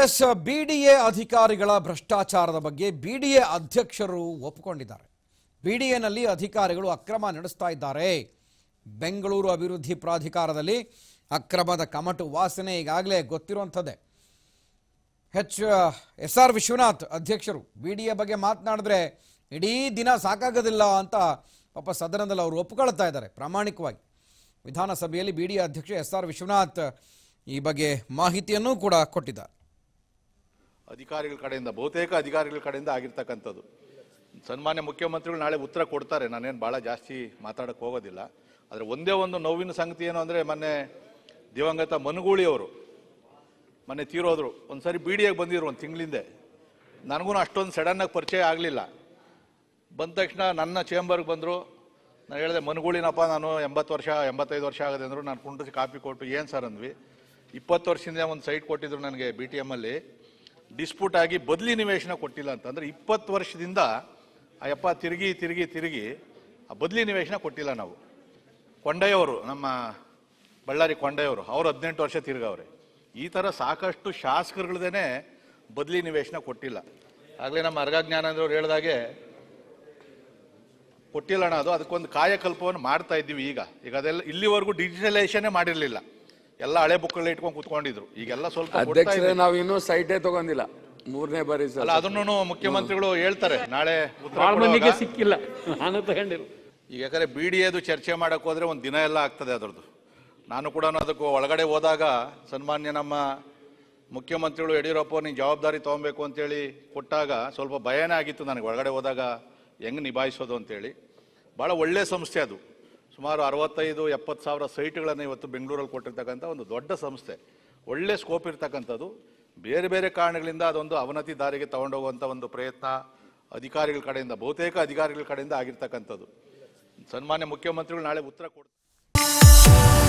S BDA ಅಧಿಕಾರಿಗಳ ಭ್ರಷ್ಟಾಚಾರದ ಬಗ್ಗೆ ಬಿಡಿಎ ಅಧ್ಯಕ್ಷರು ಒಪ್ಪಿಕೊಂಡಿದ್ದಾರೆ ಬಿಡಿಎನಲ್ಲಿ ಅಧಿಕಾರಿಗಳು ಅಕ್ರಮ ನಡೆಸ್ತಾ ಇದ್ದಾರೆ ಬೆಂಗಳೂರು ಅಭಿವೃದ್ಧಿ ಪ್ರಾಧಿಕಾರದಲ್ಲಿ ಅಕ್ರಮದ ಕಮಟು ವಾಸನೆ ಈಗಾಗಲೇ ಗೊತ್ತಿರುವಂಥದ್ದೇ ಹೆಚ್ ಎಸ್ ಆರ್ ವಿಶ್ವನಾಥ್ ಅಧ್ಯಕ್ಷರು ಬಿಡಿಎ ಬಗ್ಗೆ ಮಾತನಾಡಿದ್ರೆ ಇಡೀ ದಿನ ಸಾಕಾಗೋದಿಲ್ಲ ಅಂತ ಪಾಪ ಸದನದಲ್ಲಿ ಅವರು ಒಪ್ಪಿಕೊಳ್ತಾ ಇದ್ದಾರೆ ಪ್ರಾಮಾಣಿಕವಾಗಿ ವಿಧಾನಸಭೆಯಲ್ಲಿ ಬಿಡಿಎ ಅಧ್ಯಕ್ಷ ಎಸ್ ಆರ್ ವಿಶ್ವನಾಥ್ ಈ ಬಗ್ಗೆ ಮಾಹಿತಿಯನ್ನು ಕೂಡ ಕೊಟ್ಟಿದ್ದಾರೆ ಅಧಿಕಾರಿಗಳ ಕಡೆಯಿಂದ ಬಹುತೇಕ ಅಧಿಕಾರಿಗಳ ಕಡೆಯಿಂದ ಆಗಿರ್ತಕ್ಕಂಥದ್ದು ಸನ್ಮಾನ್ಯ ಮುಖ್ಯಮಂತ್ರಿಗಳು ನಾಳೆ ಉತ್ತರ ಕೊಡ್ತಾರೆ ನಾನೇನು ಭಾಳ ಜಾಸ್ತಿ ಮಾತಾಡೋಕ್ಕೆ ಹೋಗೋದಿಲ್ಲ ಆದರೆ ಒಂದೇ ಒಂದು ನೋವಿನ ಸಂಗತಿ ಏನು ಅಂದರೆ ಮೊನ್ನೆ ದಿವಂಗತ ಮನುಗೂಳಿಯವರು ಮೊನ್ನೆ ತೀರೋದ್ರು ಒಂದು ಸಾರಿ ಬಿ ಡಿಯಾಗಿ ಬಂದಿದ್ರು ಒಂದು ತಿಂಗಳಿಂದೆ ನನಗೂ ಅಷ್ಟೊಂದು ಸಡನ್ನಾಗಿ ಪರಿಚಯ ಆಗಲಿಲ್ಲ ಬಂದ ತಕ್ಷಣ ನನ್ನ ಚೇಂಬರ್ಗೆ ಬಂದರು ನಾನು ಹೇಳಿದೆ ಮನುಗೂಳಿನಪ್ಪ ನಾನು ಎಂಬತ್ತು ವರ್ಷ ಎಂಬತ್ತೈದು ವರ್ಷ ಆಗದೆ ಅಂದರು ನಾನು ಕುಂಟಿಸಿ ಕಾಪಿ ಕೊಟ್ಟು ಏನು ಸರ್ ಅಂದ್ವಿ ಇಪ್ಪತ್ತು ವರ್ಷದಿಂದ ಒಂದು ಸೈಟ್ ಕೊಟ್ಟಿದ್ರು ನನಗೆ ಬಿ ಟಿ ಎಮ್ಮಲ್ಲಿ ಡಿಸ್ಪ್ಯೂಟ್ ಆಗಿ ಬದಲಿ ನಿವೇಶನ ಕೊಟ್ಟಿಲ್ಲ ಅಂತಂದರೆ ಇಪ್ಪತ್ತು ವರ್ಷದಿಂದ ಅಯ್ಯಪ್ಪ ತಿರುಗಿ ತಿರುಗಿ ತಿರುಗಿ ಆ ಬದಲಿ ನಿವೇಶನ ಕೊಟ್ಟಿಲ್ಲ ನಾವು ಕೊಂಡೆಯವರು ನಮ್ಮ ಬಳ್ಳಾರಿ ಕೊಂಡೆಯವರು ಅವರು ಹದಿನೆಂಟು ವರ್ಷ ತಿರುಗವ್ರೆ ಈ ಥರ ಸಾಕಷ್ಟು ಶಾಸಕರುಗಳದೇ ಬದಲಿ ನಿವೇಶನ ಕೊಟ್ಟಿಲ್ಲ ಆಗಲೇ ನಮ್ಮ ಅರ್ಗಜ್ಞಾನಂದ್ರವ್ರು ಹೇಳ್ದಾಗೆ ಕೊಟ್ಟಿಲ್ಲಣ್ಣ ಅದು ಅದಕ್ಕೊಂದು ಕಾಯಕಲ್ಪವನ್ನು ಮಾಡ್ತಾ ಇದ್ದೀವಿ ಈಗ ಈಗ ಅದೆಲ್ಲ ಇಲ್ಲಿವರೆಗೂ ಡಿಜಿಟಲೈಸೇಷನ್ನೇ ಮಾಡಿರಲಿಲ್ಲ ಎಲ್ಲ ಹಳೆ ಬುಕ್ಗಳನ್ನ ಇಟ್ಕೊಂಡು ಕುತ್ಕೊಂಡಿದ್ರು ಈಗೆಲ್ಲ ಸ್ವಲ್ಪ ಅಧ್ಯಕ್ಷರೇ ನಾವು ಇನ್ನೂ ಸೈಟೇ ತಗೊಂಡಿಲ್ಲ ಮೂರನೇ ಬಾರಿ ಸರ್ ಅಲ್ಲ ಅದನ್ನು ಮುಖ್ಯಮಂತ್ರಿಗಳು ಹೇಳ್ತಾರೆ ನಾಳೆ ಉತ್ತರ ಸಿಕ್ಕಿಲ್ಲ ನಾನು ಈಗ ಯಾಕಂದ್ರೆ ಬಿ ಡಿ ಎದು ಚರ್ಚೆ ಮಾಡಕ್ಕೆ ಹೋದ್ರೆ ಒಂದು ದಿನ ಎಲ್ಲ ಆಗ್ತದೆ ಅದರದ್ದು ನಾನು ಕೂಡ ಅದಕ್ಕೂ ಒಳಗಡೆ ಹೋದಾಗ ಸನ್ಮಾನ್ಯ ನಮ್ಮ ಮುಖ್ಯಮಂತ್ರಿಗಳು ಯಡಿಯೂರಪ್ಪ ನೀನು ಜವಾಬ್ದಾರಿ ತೊಗೊಬೇಕು ಅಂತೇಳಿ ಕೊಟ್ಟಾಗ ಸ್ವಲ್ಪ ಭಯನೇ ಆಗಿತ್ತು ನನಗೆ ಒಳಗಡೆ ಹೋದಾಗ ಹೆಂಗ್ ನಿಭಾಯಿಸೋದು ಅಂತೇಳಿ ಭಾಳ ಒಳ್ಳೆಯ ಸಂಸ್ಥೆ ಅದು ಸುಮಾರು ಅರವತ್ತೈದು ಎಪ್ಪತ್ತು ಸಾವಿರ ಸೈಟ್ಗಳನ್ನು ಇವತ್ತು ಬೆಂಗಳೂರಲ್ಲಿ ಕೊಟ್ಟಿರ್ತಕ್ಕಂಥ ಒಂದು ದೊಡ್ಡ ಸಂಸ್ಥೆ ಒಳ್ಳೆ ಸ್ಕೋಪ್ ಇರ್ತಕ್ಕಂಥದ್ದು ಬೇರೆ ಬೇರೆ ಕಾರಣಗಳಿಂದ ಅದೊಂದು ಅವನತಿ ದಾರಿಗೆ ತಗೊಂಡೋಗುವಂಥ ಒಂದು ಪ್ರಯತ್ನ ಅಧಿಕಾರಿಗಳ ಕಡೆಯಿಂದ ಬಹುತೇಕ ಅಧಿಕಾರಿಗಳ ಕಡೆಯಿಂದ ಆಗಿರ್ತಕ್ಕಂಥದ್ದು ಸನ್ಮಾನ್ಯ ಮುಖ್ಯಮಂತ್ರಿಗಳು ನಾಳೆ ಉತ್ತರ ಕೊಡ್ತಾರೆ